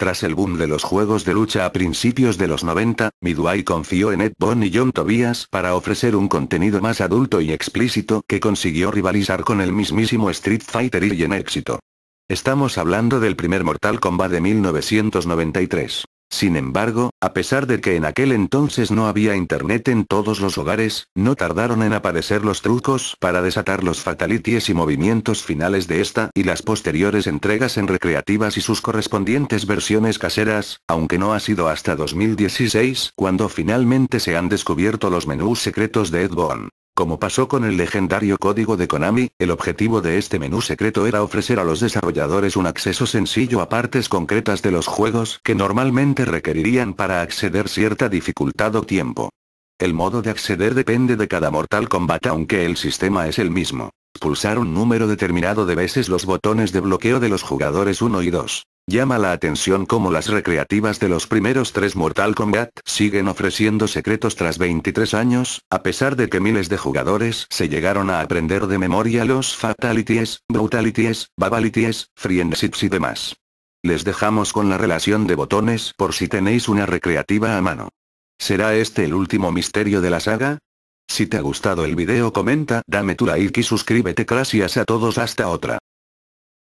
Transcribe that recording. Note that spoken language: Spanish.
Tras el boom de los juegos de lucha a principios de los 90, Midway confió en Ed Bon y John Tobias para ofrecer un contenido más adulto y explícito que consiguió rivalizar con el mismísimo Street Fighter y en éxito. Estamos hablando del primer Mortal Kombat de 1993. Sin embargo, a pesar de que en aquel entonces no había internet en todos los hogares, no tardaron en aparecer los trucos para desatar los fatalities y movimientos finales de esta y las posteriores entregas en recreativas y sus correspondientes versiones caseras, aunque no ha sido hasta 2016 cuando finalmente se han descubierto los menús secretos de Ed Bond. Como pasó con el legendario código de Konami, el objetivo de este menú secreto era ofrecer a los desarrolladores un acceso sencillo a partes concretas de los juegos que normalmente requerirían para acceder cierta dificultad o tiempo. El modo de acceder depende de cada Mortal Kombat aunque el sistema es el mismo pulsar un número determinado de veces los botones de bloqueo de los jugadores 1 y 2. Llama la atención cómo las recreativas de los primeros tres Mortal Kombat siguen ofreciendo secretos tras 23 años, a pesar de que miles de jugadores se llegaron a aprender de memoria los Fatalities, Brutalities, Babalities, Friendships y demás. Les dejamos con la relación de botones por si tenéis una recreativa a mano. ¿Será este el último misterio de la saga? Si te ha gustado el video comenta, dame tu like y suscríbete gracias a todos hasta otra.